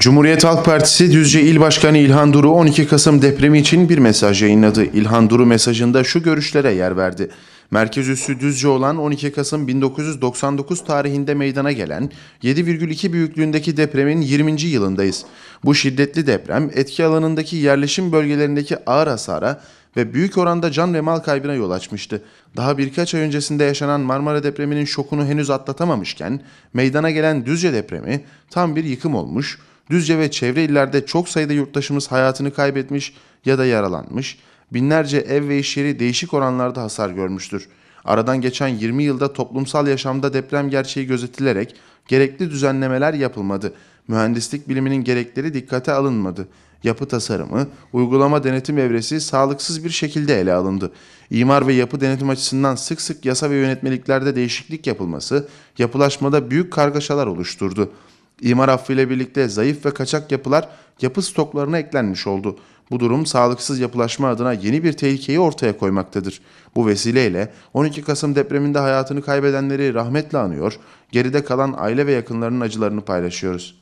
Cumhuriyet Halk Partisi Düzce İl Başkanı İlhan Duru 12 Kasım depremi için bir mesaj yayınladı. İlhan Duru mesajında şu görüşlere yer verdi. Merkez üssü Düzce olan 12 Kasım 1999 tarihinde meydana gelen 7,2 büyüklüğündeki depremin 20. yılındayız. Bu şiddetli deprem etki alanındaki yerleşim bölgelerindeki ağır hasara ve büyük oranda can ve mal kaybına yol açmıştı. Daha birkaç ay öncesinde yaşanan Marmara depreminin şokunu henüz atlatamamışken meydana gelen Düzce depremi tam bir yıkım olmuş Düzce ve çevre illerde çok sayıda yurttaşımız hayatını kaybetmiş ya da yaralanmış. Binlerce ev ve iş yeri değişik oranlarda hasar görmüştür. Aradan geçen 20 yılda toplumsal yaşamda deprem gerçeği gözetilerek gerekli düzenlemeler yapılmadı. Mühendislik biliminin gerekleri dikkate alınmadı. Yapı tasarımı, uygulama denetim evresi sağlıksız bir şekilde ele alındı. İmar ve yapı denetim açısından sık sık yasa ve yönetmeliklerde değişiklik yapılması, yapılaşmada büyük kargaşalar oluşturdu. İmar affı ile birlikte zayıf ve kaçak yapılar yapı stoklarına eklenmiş oldu. Bu durum sağlıksız yapılaşma adına yeni bir tehlikeyi ortaya koymaktadır. Bu vesileyle 12 Kasım depreminde hayatını kaybedenleri rahmetle anıyor, geride kalan aile ve yakınlarının acılarını paylaşıyoruz.''